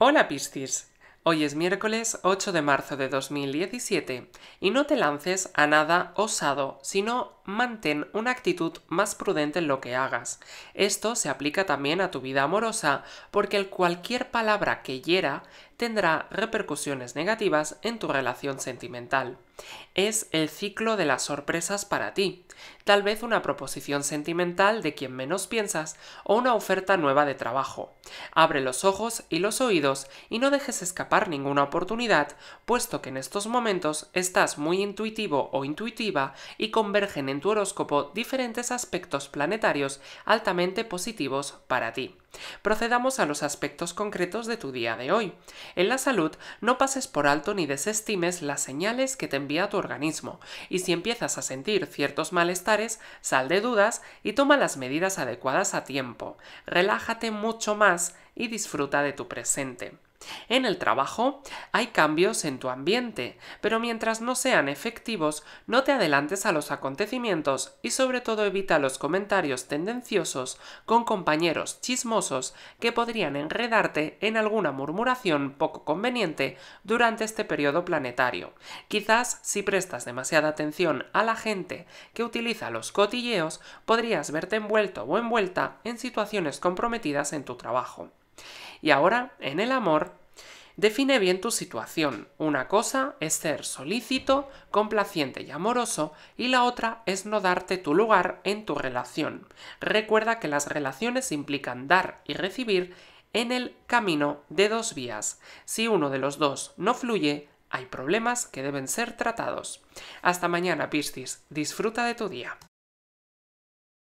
Hola Piscis, hoy es miércoles 8 de marzo de 2017 y no te lances a nada osado, sino mantén una actitud más prudente en lo que hagas. Esto se aplica también a tu vida amorosa, porque cualquier palabra que hiera tendrá repercusiones negativas en tu relación sentimental. Es el ciclo de las sorpresas para ti. Tal vez una proposición sentimental de quien menos piensas o una oferta nueva de trabajo. Abre los ojos y los oídos y no dejes escapar ninguna oportunidad, puesto que en estos momentos estás muy intuitivo o intuitiva y convergen en tu horóscopo diferentes aspectos planetarios altamente positivos para ti. Procedamos a los aspectos concretos de tu día de hoy. En la salud, no pases por alto ni desestimes las señales que te envía tu organismo, y si empiezas a sentir ciertos malestares, sal de dudas y toma las medidas adecuadas a tiempo. Relájate mucho más y disfruta de tu presente. En el trabajo hay cambios en tu ambiente, pero mientras no sean efectivos, no te adelantes a los acontecimientos y sobre todo evita los comentarios tendenciosos con compañeros chismosos que podrían enredarte en alguna murmuración poco conveniente durante este periodo planetario. Quizás si prestas demasiada atención a la gente que utiliza los cotilleos, podrías verte envuelto o envuelta en situaciones comprometidas en tu trabajo. Y ahora, en el amor, define bien tu situación. Una cosa es ser solícito, complaciente y amoroso, y la otra es no darte tu lugar en tu relación. Recuerda que las relaciones implican dar y recibir en el camino de dos vías. Si uno de los dos no fluye, hay problemas que deben ser tratados. Hasta mañana, Piscis. Disfruta de tu día.